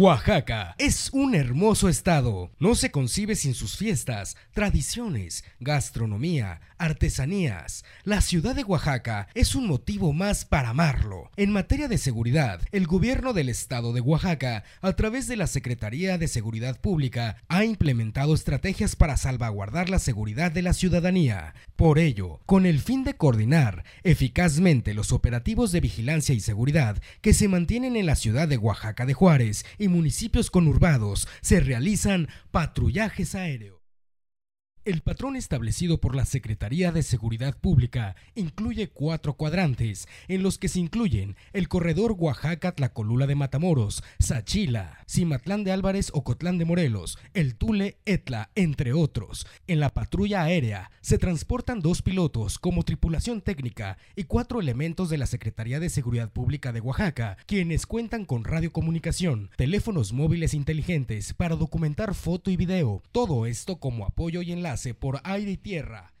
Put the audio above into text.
Oaxaca es un hermoso estado. No se concibe sin sus fiestas, tradiciones, gastronomía, artesanías. La ciudad de Oaxaca es un motivo más para amarlo. En materia de seguridad, el gobierno del estado de Oaxaca, a través de la Secretaría de Seguridad Pública, ha implementado estrategias para salvaguardar la seguridad de la ciudadanía. Por ello, con el fin de coordinar eficazmente los operativos de vigilancia y seguridad que se mantienen en la ciudad de Oaxaca de Juárez y municipios conurbados, se realizan patrullajes aéreos. El patrón establecido por la Secretaría de Seguridad Pública incluye cuatro cuadrantes, en los que se incluyen el corredor Oaxaca-Tlacolula de Matamoros, Sachila, Cimatlán de Álvarez, o Cotlán de Morelos, El Tule, Etla, entre otros. En la patrulla aérea se transportan dos pilotos como tripulación técnica y cuatro elementos de la Secretaría de Seguridad Pública de Oaxaca, quienes cuentan con radiocomunicación, teléfonos móviles inteligentes para documentar foto y video. Todo esto como apoyo y enlace por aire y tierra